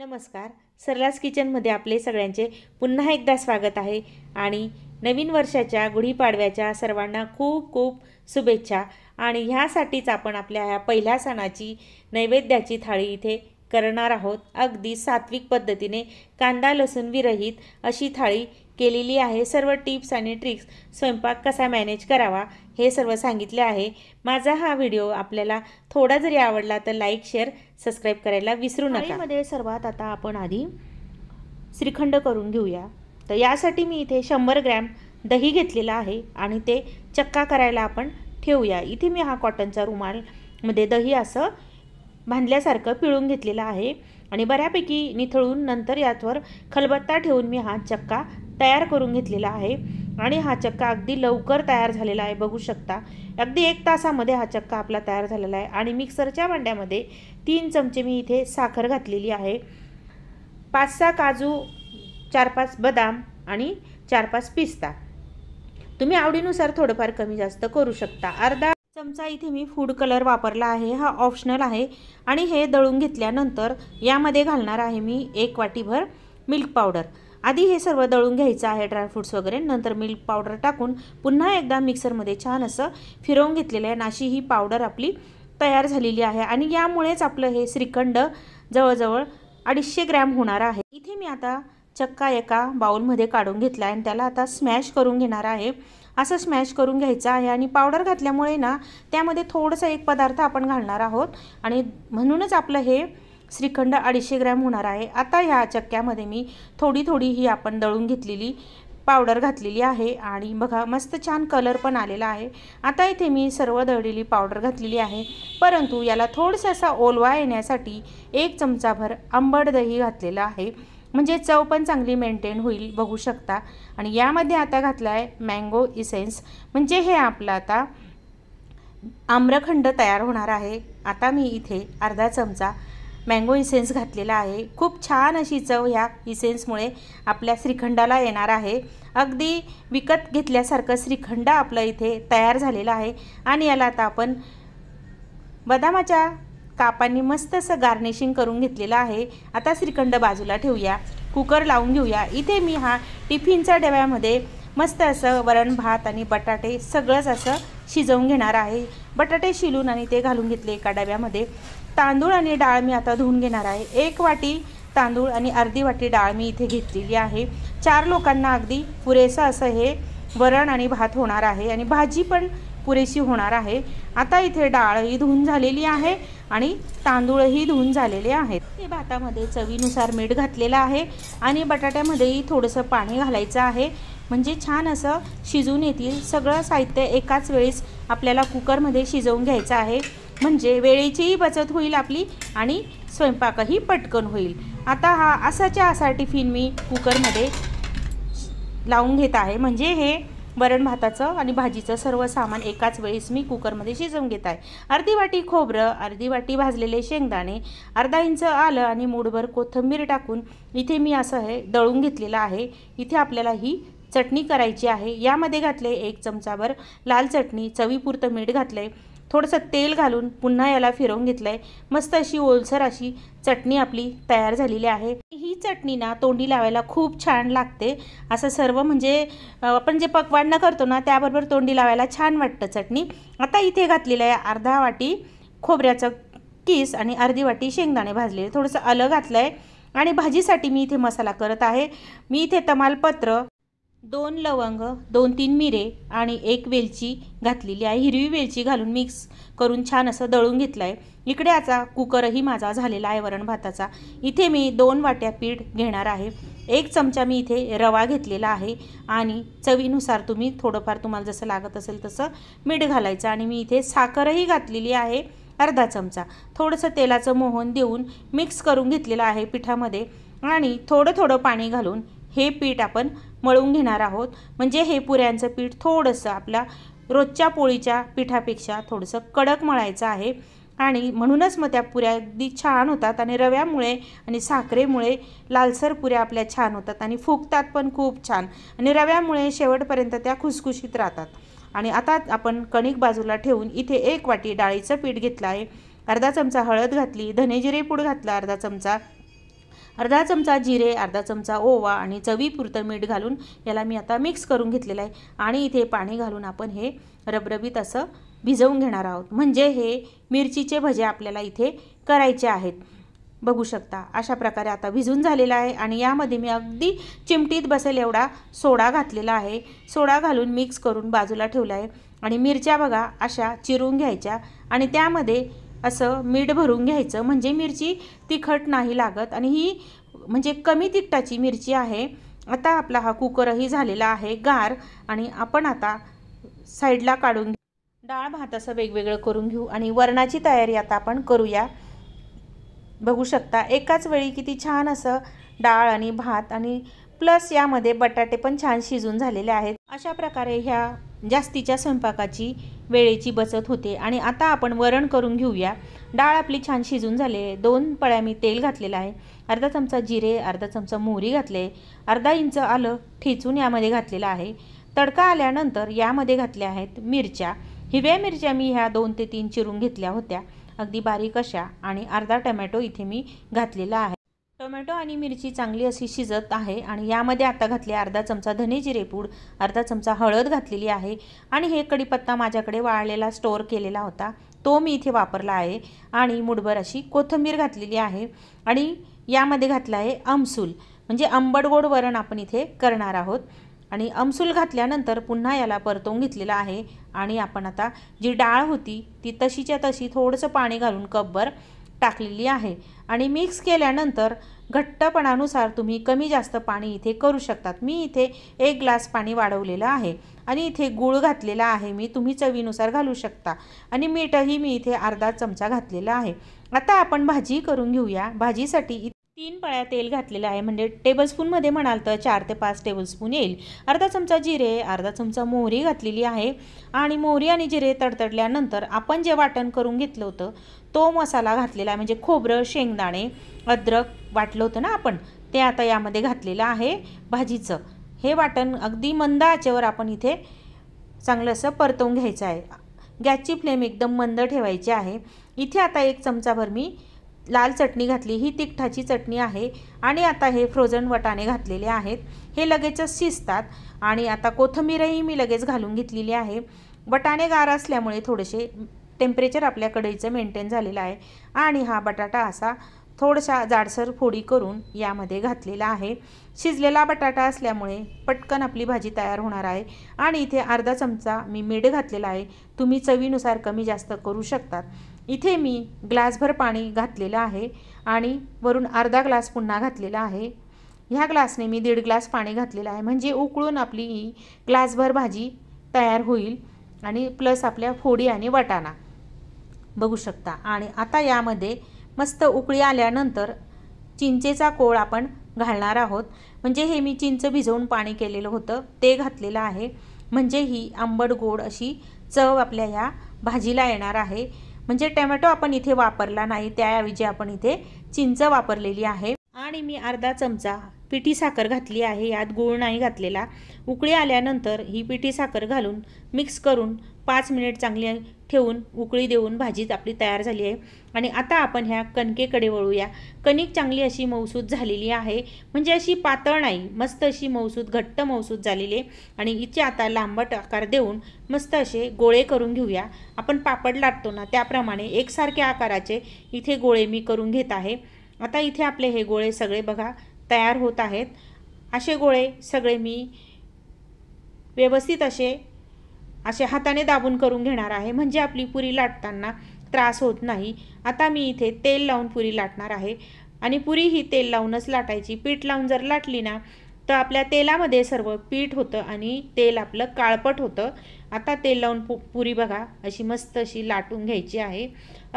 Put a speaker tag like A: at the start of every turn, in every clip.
A: नमस्कार सरलास किचनमध्ये आपले सगळ्यांचे पुन्हा एकदा स्वागत आहे आणि नवीन वर्षाच्या गुढीपाडव्याच्या सर्वांना खूप खूप शुभेच्छा आणि ह्यासाठीच आपण आपल्या ह्या पहिल्या सणाची नैवेद्याची थाळी इथे करणार आहोत अगदी सात्विक पद्धतीने कांदा लसूण विरहित अशी थाळी केलेली आहे सर्व टिप्स आणि ट्रिक्स स्वयंपाक कसा मॅनेज करावा हे सर्व सांगितले आहे माझा हा व्हिडिओ आपल्याला थोडा जरी आवडला तर लाईक शेअर सबस्क्राईब करायला विसरू नका मध्ये सर्वात आता आपण आधी श्रीखंड करून घेऊया तर यासाठी मी इथे शंभर ग्रॅम दही घेतलेला आहे आणि ते चक्का करायला आपण ठेवूया इथे मी हा कॉटनचा रुमालमध्ये दही असं बांधल्यासारखं पिळून घेतलेलं आहे आणि बऱ्यापैकी निथळून नंतर यातवर खलबत्ता ठेवून मी हा चक्का तयार करून घेतलेला आहे आणि हा चक्का अगदी लवकर तयार झालेला आहे बघू शकता अगदी एक तासामध्ये हा चक्का आपला तयार झालेला आहे आणि मिक्सरच्या भांड्यामध्ये तीन चमचे मी इथे साखर घातलेली आहे पाच सहा काजू चार पाच बदाम आणि चार पाच पिस्ता तुम्ही आवडीनुसार थोडंफार कमी जास्त करू शकता अर्धा चमचा इथे मी फूड कलर वापरला आहे हा ऑप्शनल आहे आणि हे दळून घेतल्यानंतर यामध्ये घालणार आहे मी एक वाटीभर मिल्क पावडर आधी हे सर्व दळून घ्यायचं आहे ड्रायफ्रूट्स वगैरे नंतर मिल्क पावडर टाकून पुन्हा एकदा मिक्सरमध्ये छान असं फिरवून घेतलेलं आहे नाशी ही पावडर आपली तयार झालेली आहे आणि यामुळेच आपलं हे श्रीखंड जवळजवळ अडीचशे ग्रॅम होणार आहे इथे मी आता चक्का एका बाउलमध्ये काढून घेतला आहे आणि त्याला आता स्मॅश करून घेणार आहे असं स्मॅश करून घ्यायचं आहे आणि पावडर घातल्यामुळे ना त्यामध्ये थोडंसं एक पदार्थ आपण घालणार आहोत आणि म्हणूनच आपलं हे श्रीखंड अडीचशे ग्रॅम होणार आहे आता ह्या चक्क्यामध्ये मी थोडी थोडी ही आपण दळून घेतलेली पावडर घातलेली आहे आणि बघा मस्त छान कलर पण आलेला आहे आता इथे मी सर्व दळलेली पावडर घातलेली आहे परंतु याला थोडसा असा ओलवा येण्यासाठी एक चमचाभर आंबट दही घातलेलं आहे म्हणजे चव पण चांगली मेंटेन होईल बघू शकता आणि यामध्ये आता घातला आहे मँगो इसेन्स म्हणजे हे आपलं आता आम्रखंड तयार होणार आहे आता मी इथे अर्धा चमचा मँगो इसेन्स घातलेला आहे खूप छान अशी चव ह्या इसेन्समुळे आपल्या श्रीखंडाला येणार आहे अगदी विकत घेतल्यासारखं श्रीखंड आपलं इथे तयार झालेलं आहे आणि याला आता आपण बदामाच्या कापांनी मस्त असं गार्निशिंग करून घेतलेलं आहे आता श्रीखंड बाजूला ठेवूया कुकर लावून घेऊया इथे मी हा टिफिनच्या डब्यामध्ये मस्त असं वरण भात आणि बटाटे सगळंच असं शिजवून घेणार आहे बटाटे शिलून आणि ते घालून घेतले एका डब्यामध्ये तांदूळ आणि डाळ मी आता धुवून घेणार आहे एक वाटी तांदूळ आणि अर्धी वाटी डाळ मी इथे घेतलेली आहे चार लोकांना अगदी पुरेसं असं हे वरण आणि भात होणार आहे आणि भाजी पण पुरेशी होणार आहे आता इथे डाळ ही धुवून झालेली आहे आणि तांदूळही धुवून झालेले आहेत ते भातामध्ये चवीनुसार मीठ घातलेलं आहे आणि बटाट्यामध्येही थोडंसं पाणी घालायचं आहे म्हणजे छान असं शिजून येतील सगळं साहित्य एकाच वेळेस आपल्याला कुकरमध्ये शिजवून घ्यायचं आहे म्हणजे वेळेचीही बचत होईल आपली आणि स्वयंपाकही पटकन होईल आता हा असाच्या असा टिफिन मी कुकरमध्ये लावून घेत आहे म्हणजे हे वरण भाताचं आणि भाजीचं सर्व सामान एकाच वेळेस मी कुकरमध्ये शिजवून घेत आहे अर्धी वाटी खोबरं अर्धी वाटी भाजलेले शेंगदाणे अर्धा इंच आलं आणि मूडभर कोथिंबीर टाकून इथे मी असं हे दळून घेतलेलं आहे इथे आपल्याला ही चटणी करायची आहे यामध्ये घातले एक चमचाभर लाल चटणी चवीपुरतं मीठ घातले थोडंसं तेल घालून पुन्हा याला फिरवून घेतलं आहे मस्त अशी ओलसर अशी चटणी आपली तयार झालेली आहे ही चटणी ना तोंडी लावायला खूप छान लागते असं सर्व म्हणजे आपण जे पकवान करतो ना त्याबरोबर तोंडी लावायला छान वाटतं चटणी आता इथे घातलेलं आहे अर्धा वाटी खोबऱ्याचं किस आणि अर्धी वाटी शेंगदाणे भाजलेले थोडंसं आलं घातलं आहे आणि भाजीसाठी मी इथे मसाला करत आहे मी इथे तमालपत्र दोन लवंग दोन तीन मिरे आणि एक वेलची घातलेली आहे हिरवी वेलची घालून मिक्स करून छान असं दळून घेतलं आहे इकडे आता कुकरही माझा झालेला आहे वरण भाताचा इथे मी दोन वाट्या पीठ घेणार आहे एक चमचा मी इथे रवा घेतलेला आहे आणि चवीनुसार तुम्ही थोडंफार तुम्हाला जसं लागत असेल तसं मीठ घालायचं आणि मी इथे साखरही घातलेली आहे अर्धा चमचा थोडंसं तेलाचं मोहन देऊन मिक्स करून घेतलेलं आहे पिठामध्ये आणि थोडं थोडं पाणी घालून हे पीठ आपण मळून घेणार आहोत म्हणजे हे पुऱ्यांचं पीठ थोडंसं आपल्या रोजच्या पोळीच्या पिठापेक्षा थोडंसं कडक मळायचं आहे आणि म्हणूनच मग त्या पुऱ्या अगदी छान होतात आणि रव्यामुळे आणि साखरेमुळे लालसर पुऱ्या आपल्या छान होतात आणि फुगतात पण खूप छान आणि रव्यामुळे शेवटपर्यंत त्या खुसखुशीत राहतात आणि आता आपण कणिक बाजूला ठेवून इथे एक वाटी डाळीचं पीठ घेतलं आहे अर्धा चमचा हळद घातली धनेजिरे पूड घातला अर्धा चमचा अर्धा चमचा जिरे अर्धा चमचा ओवा आणि चवीपुरतं मीठ घालून याला मी आता मिक्स करून घेतलेलं आहे आणि इथे पाणी घालून आपण हे रबरबीत असं भिजवून घेणार आहोत म्हणजे हे मिरचीचे भजे आपल्याला इथे करायचे आहेत बघू शकता अशा प्रकारे आता भिजून झालेला आहे आणि यामध्ये मी अगदी चिमटीत बसेल एवढा सोडा घातलेला आहे सोडा घालून मिक्स करून बाजूला ठेवला आहे आणि मिरच्या बघा अशा चिरून घ्यायच्या आणि त्यामध्ये असं मीठ भरून घ्यायचं म्हणजे मिरची तिखट नाही लागत आणि ही म्हणजे कमी तिखटाची मिरची आहे आता आपला हा कुकरही झालेला आहे गार आणि आपण आता साईडला काढून डाळ भात असं वेगवेगळं करून घेऊ आणि वरणाची तयारी आता आपण करूया बघू शकता एकाच वेळी किती छान असं डाळ आणि भात आणि प्लस यामध्ये बटाटे पण छान शिजून झालेले आहेत अशा प्रकारे ह्या जास्तीच्या स्वयंपाकाची वेळेची बचत होते आणि आता आपण वरण करून घेऊया डाळ आपली छान शिजून झाले दोन पळ्या मी तेल घातलेलं आहे अर्धा चमचा जिरे अर्धा चमचा मोहरी घातले अर्धा इंच आलं ठेचून यामध्ये घातलेलं आहे तडका आल्यानंतर यामध्ये घातल्या आहेत मिरच्या हिरव्या मिरच्या मी ह्या दोन ते तीन चिरून घेतल्या होत्या अगदी बारीक अशा आणि अर्धा टमॅटो इथे मी घातलेला आहे टोमॅटो आणि मिरची चांगली अशी शिजत आहे आणि यामध्ये आता घातली अर्धा चमचा धने जिरेपूड अर्धा चमचा हळद घातलेली आहे आणि हे कढीपत्ता माझ्याकडे वाळलेला स्टोअर केलेला होता तो मी इथे वापरला आहे आणि मुठभर अशी कोथिंबीर घातलेली आहे आणि यामध्ये घातला आहे अमसूल म्हणजे आंबट गोड वरण आपण इथे करणार आहोत आणि अमसूल घातल्यानंतर पुन्हा याला परतवून घेतलेला आहे आणि आपण आता जी डाळ होती ती तशीच्या तशी थोडंसं पाणी घालून कपभर टाकलेली आहे आणि मिक्स केल्यानंतर घट्टपणानुसार तुम्ही कमी जास्त पाणी इथे करू शकतात मी इथे एक ग्लास पाणी वाढवलेलं आहे आणि इथे गूळ घातलेला आहे मी तुम्ही चवीनुसार घालू शकता आणि मीठही मी इथे अर्धा चमचा घातलेला आहे आता आपण भाजी करून घेऊया भाजीसाठी तीन पळ्या तेल घातलेलं आहे म्हणजे टेबलस्पूनमध्ये म्हणाल तर चार ते पाच टेबलस्पून येईल अर्धा चमचा जिरे अर्धा चमचा मोहरी घातलेली आहे आणि मोहरी आणि जिरे तडतडल्यानंतर आपण जे वाटण करून घेतलं होतं तो मसाला घातलेला आहे म्हणजे खोबरं शेंगदाणे अद्रक वाटलं होतं ना आपण ते आता यामध्ये घातलेलं आहे भाजीचं हे वाटण अगदी मंद आचेवर आपण इथे चांगलं असं परतवून घ्यायचं आहे गॅसची फ्लेम एकदम मंद ठेवायची आहे इथे आता एक चमचाभर मी लाल चटणी घातली ही तिखटाची चटणी आहे आणि आता हे फ्रोझन वटाणे घातलेले आहेत हे लगेचच शिजतात आणि आता कोथंबीरही मी लगेच घालून घेतलेली आहे वटाणे गार असल्यामुळे थोडेसे टेम्परेचर आपल्या कढईचं मेंटेन झालेलं आहे आणि हा बटाटा असा थोडशा जाडसर फोडी करून यामध्ये घातलेला आहे शिजलेला बटाटा असल्यामुळे पटकन आपली भाजी तयार होणार आहे आणि इथे अर्धा चमचा मी मीठ घातलेला आहे तुम्ही चवीनुसार कमी जास्त करू शकतात इथे मी ग्लासभर पाणी घातलेलं आहे आणि वरून अर्धा ग्लास पुन्हा घातलेला आहे ह्या ग्लासने मी दीड ग्लास पाणी घातलेलं आहे म्हणजे उकळून आपली ही ग्लासभर भाजी तयार होईल आणि प्लस आपल्या फोडी आणि वटाणा बघू शकता आणि आता यामध्ये मस्त उकळी आल्यानंतर चिंचेचा कोळ आपण घालणार आहोत म्हणजे हे मी चिंच भिजवून पाणी केलेलं होतं ते घातलेलं आहे म्हणजे ही आंबट गोड अशी चव आपल्या ह्या भाजीला येणार आहे म्हणजे टोमॅटो आपण इथे वापरला नाही त्याऐवजी आपण इथे चिंच वापरलेली आहे आणि मी अर्धा चमचा पिठी साखर घातली आहे यात गूळ नाही घातलेला उकळी आल्यानंतर ही पिठी साखर घालून मिक्स करून पाच मिनिट चांगली ठेवून उकळी देऊन भाजी आपली तयार झाली आहे आणि आता आपण ह्या कणकेकडे वळूया कणिक चांगली अशी मौसूद झालेली आहे म्हणजे अशी पातळ नाही मस्त अशी मौसूद घट्ट मौसूद झालेली आहे आणि इथे आता लांबट आकार देऊन मस्त असे गोळे करून घेऊया आपण पापड लाटतो ना त्याप्रमाणे एकसारख्या आकाराचे इथे गोळे मी करून घेत आहे आता इथे आपले हे गोळे सगळे बघा तयार होत आहेत असे गोळे सगळे मी व्यवस्थित असे असे हाताने दाबून करून घेणार आहे म्हणजे आपली पुरी लाटताना त्रास होत नाही आता मी इथे तेल लावून पुरी लाटणार आहे आणि पुरी ही तेल लावूनच लाटायची पीठ लावून जर लाटली ना तर आपल्या तेलामध्ये सर्व पीठ होतं आणि तेल आपलं काळपट होतं आता तेल लावून पु पुरी बघा अशी मस्त अशी लाटून घ्यायची आहे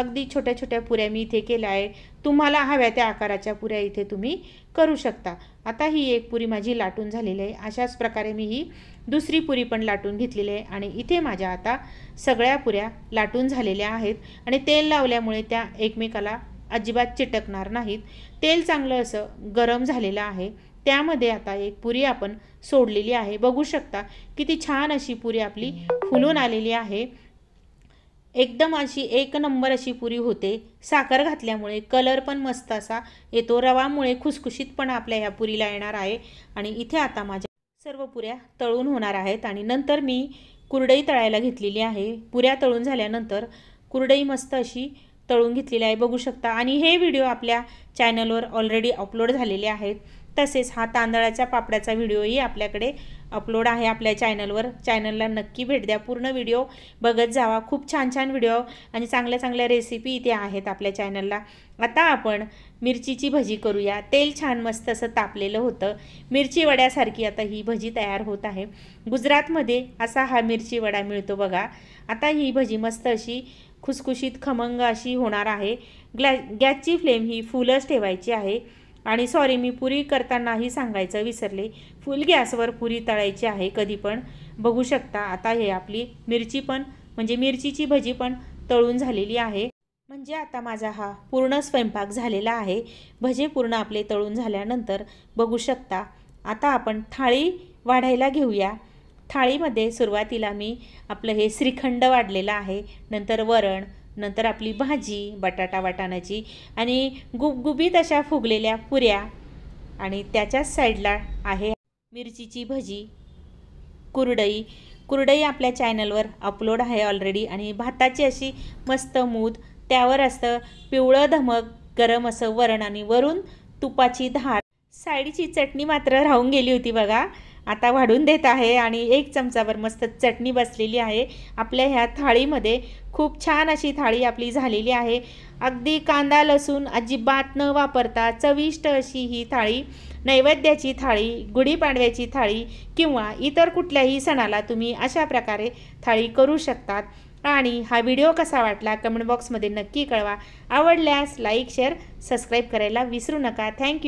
A: अगदी छोट्या छोट्या पुऱ्या मी इथे केल्या आहे तुम्हाला हव्या त्या आकाराच्या पुऱ्या इथे तुम्ही करू शकता आता ही एक पुरी माझी लाटून झालेली आहे अशाच प्रकारे मी ही दुसरी पुरी पण लाटून घेतलेली आहे आणि इथे माझ्या आता सगळ्या पुऱ्या लाटून झालेल्या आहेत आणि तेल लावल्यामुळे त्या एकमेकाला अजिबात चिटकणार नाहीत तेल चांगलं असं गरम झालेलं आहे त्यामध्ये आता एक पुरी आपण सोडलेली आहे बघू शकता किती छान अशी पुरी आपली फुलून आलेली आहे एकदम अशी एक नंबर अशी पुरी होते साखर घातल्यामुळे कलर पण मस्त असा येतो रवामुळे खुसखुशीतपणा आपल्या ह्या पुरीला येणार आहे आणि इथे आता माझ्या सर्व पुऱ्या तळून होणार आहेत आणि नंतर मी कुरडई तळायला घेतलेली आहे पुऱ्या तळून झाल्यानंतर कुरडई मस्त अशी तळून घेतलेली आहे बघू शकता आणि हे व्हिडिओ आपल्या चॅनलवर ऑलरेडी अपलोड झालेले आहेत तसेच हा तांदळाच्या पापड्याचा व्हिडिओही आपल्याकडे अपलोड आहे आपल्या चॅनलवर चॅनलला नक्की भेट द्या पूर्ण व्हिडिओ बघत जावा खूप छान छान व्हिडिओ आणि चांगल्या चांगल्या रेसिपी इथे आहेत आपल्या चॅनलला आता आपण मिरचीची भजी करूया तेल छान मस्त असं तापलेलं होतं मिरची वड्यासारखी आता ही भजी तयार होत आहे गुजरातमध्ये असा हा मिरची वडा मिळतो बघा आता ही भजी मस्त अशी खुसखुशीत खमंग अशी होणार आहे ग्लॅ गॅसची फ्लेम ही फुलच ठेवायची आहे आणि सॉरी मी पुरी करतानाही सांगायचं विसरले फुल गॅसवर पुरी तळायची आहे कधी पण बघू शकता आता हे आपली मिरची पण म्हणजे मिरचीची भजी पण तळून झालेली आहे म्हणजे आता माझा हा पूर्ण स्वयंपाक झालेला आहे भजे पूर्ण आपले तळून झाल्यानंतर बघू शकता आता आपण थाळी वाढायला घेऊया थाळीमध्ये सुरुवातीला मी आपलं हे श्रीखंड वाढलेलं आहे नंतर वरण नंतर आपली भाजी बटाटा वाटाण्याची आणि गुबगुबीत अशा फुगलेल्या पुऱ्या आणि त्याच्याच साईडला आहे मिरचीची भजी कुरडई कुरडई आपल्या चॅनलवर अपलोड आहे ऑलरेडी आणि भाताची अशी मस्त मूद त्यावर असतं पिवळं धमक गरम असं वरण आणि वरून तुपाची धार साडीची चटणी मात्र राहून गेली होती बघा आता वाढून देत आहे आणि एक चमचावर मस्त चटणी बसलेली आहे आपल्या ह्या थाळीमध्ये खूप छान अशी थाळी आपली झालेली आहे अगदी कांदा लसूण अजिबात न वापरता चविष्ट अशी ही थाळी नैवेद्याची थाळी गुढीपाडव्याची थाळी किंवा इतर कुठल्याही सणाला तुम्ही अशा प्रकारे थाळी करू शकतात आणि हा व्हिडिओ कसा वाटला कमेंट बॉक्समध्ये नक्की कळवा आवडल्यास लाईक शेअर सबस्क्राईब करायला विसरू नका थँक्यू